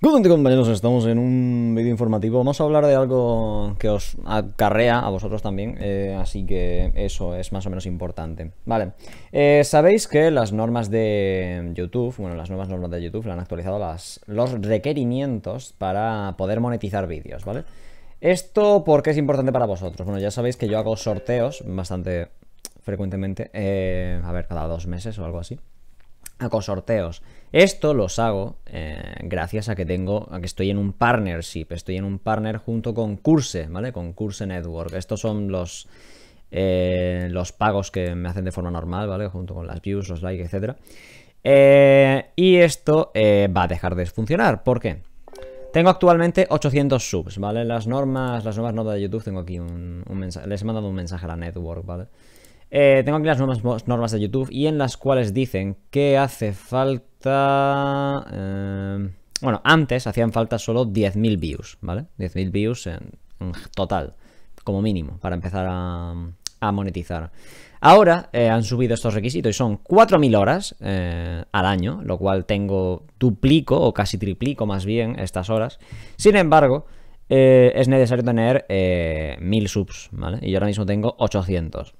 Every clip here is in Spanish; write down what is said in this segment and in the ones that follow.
Good compañeros, estamos en un vídeo informativo. Vamos a hablar de algo que os acarrea a vosotros también, eh, así que eso es más o menos importante. Vale, eh, sabéis que las normas de YouTube, bueno, las nuevas normas de YouTube, le han actualizado las, los requerimientos para poder monetizar vídeos, ¿vale? Esto, ¿por qué es importante para vosotros? Bueno, ya sabéis que yo hago sorteos bastante frecuentemente, eh, a ver, cada dos meses o algo así a sorteos. Esto los hago eh, gracias a que tengo, a que estoy en un partnership, estoy en un partner junto con Curse, ¿vale? Con Curse Network. Estos son los, eh, los pagos que me hacen de forma normal, ¿vale? Junto con las views, los likes, etc. Eh, y esto va a dejar de funcionar. ¿Por qué? Tengo actualmente 800 subs, ¿vale? Las normas, las nuevas notas de YouTube, tengo aquí un, un les he mandado un mensaje a la network, ¿vale? Eh, tengo aquí las nuevas normas de YouTube y en las cuales dicen que hace falta... Em, bueno, antes hacían falta solo 10.000 views, ¿vale? 10.000 views en, total, como mínimo, para empezar a, monetizar. Ahora eh, han subido estos requisitos y son 4.000 horas eh, al año, lo cual tengo duplico o casi triplico más bien estas horas. Sin embargo, es necesario tener 1.000 subs, ¿vale? Y yo ahora mismo tengo 800.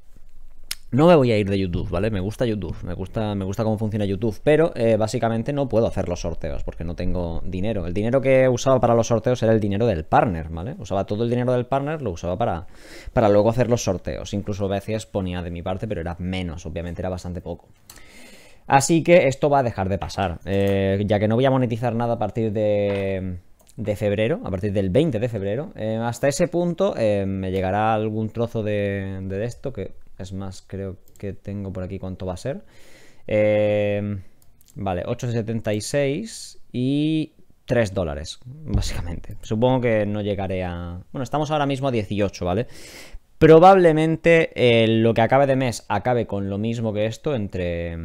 No me voy a ir de YouTube, ¿vale? Me gusta YouTube, me gusta, me gusta cómo funciona YouTube, pero eh, básicamente no puedo hacer los sorteos porque no tengo dinero. El dinero que usaba para los sorteos era el dinero del partner, ¿vale? Usaba todo el dinero del partner, lo usaba para, para luego hacer los sorteos. Incluso a veces ponía de mi parte, pero era menos, obviamente era bastante poco. Así que esto va a dejar de pasar, eh, ya que no voy a monetizar nada a partir de, febrero, a partir del 20 de febrero. Eh, hasta ese punto me llegará algún trozo de esto que es más, creo que tengo por aquí cuánto va a ser. Eh, vale, 8,76 y 3 dólares, básicamente. Supongo que no llegaré a... Bueno, estamos ahora mismo a 18, ¿vale? Probablemente eh, lo que acabe de mes acabe con lo mismo que esto, entre...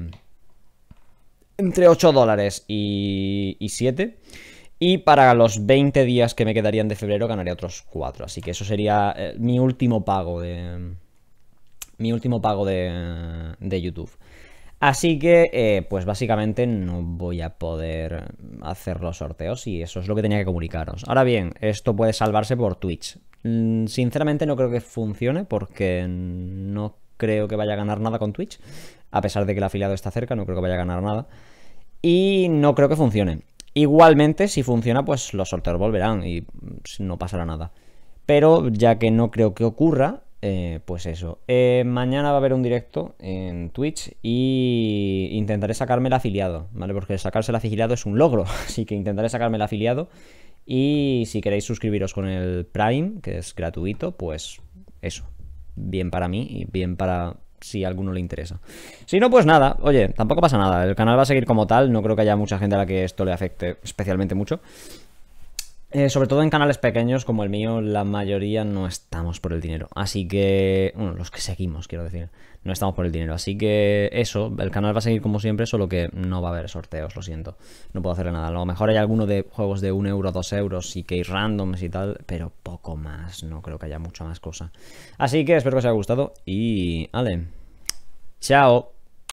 Entre 8 dólares y, y 7. Y para los 20 días que me quedarían de febrero ganaría otros 4. Así que eso sería eh, mi último pago de, mi último pago de, YouTube. Así que, eh, pues básicamente no voy a poder hacer los sorteos y eso es lo que tenía que comunicaros. Ahora bien, esto puede salvarse por Twitch. Mm, sinceramente no creo que funcione porque no creo que vaya a ganar nada con Twitch. A pesar de que el afiliado está cerca, no creo que vaya a ganar nada. Y no creo que funcione. Igualmente, si funciona, pues los sorteos volverán y mm, no pasará nada. Pero ya que no creo que ocurra, eh, pues eso. Eh, mañana va a haber un directo en Twitch y intentaré sacarme el afiliado, ¿vale? Porque sacarse el afiliado es un logro, así que intentaré sacarme el afiliado. Y si queréis suscribiros con el Prime, que es gratuito, pues eso. Bien para mí y bien para si a alguno le interesa. Si no, pues nada, oye, tampoco pasa nada. El canal va a seguir como tal, no creo que haya mucha gente a la que esto le afecte especialmente mucho. Eh, sobre todo en canales pequeños como el mío, la mayoría no estamos por el dinero. Así que, bueno, los que seguimos, quiero decir, no estamos por el dinero. Así que eso, el canal va a seguir como siempre, solo que no va a haber sorteos, lo siento. No puedo hacerle nada. A lo mejor hay alguno de juegos de 1 euro, 2 euros y que hay randoms y tal, pero poco más. No creo que haya mucha más cosa. Así que espero que os haya gustado y... Ale. Chao.